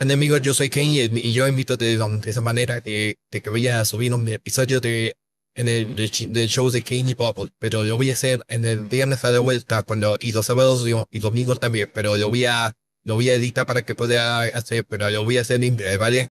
Bueno, amigos, yo soy Ken y, eh, yo invito de, esa manera eh, de, que voy a subir un episodio de, en el, de, show de y pero lo voy a hacer en el viernes a la vuelta cuando, y los sábados y, domingos también, pero lo voy a, lo voy a editar para que pueda hacer, pero lo voy a hacer en ¿vale?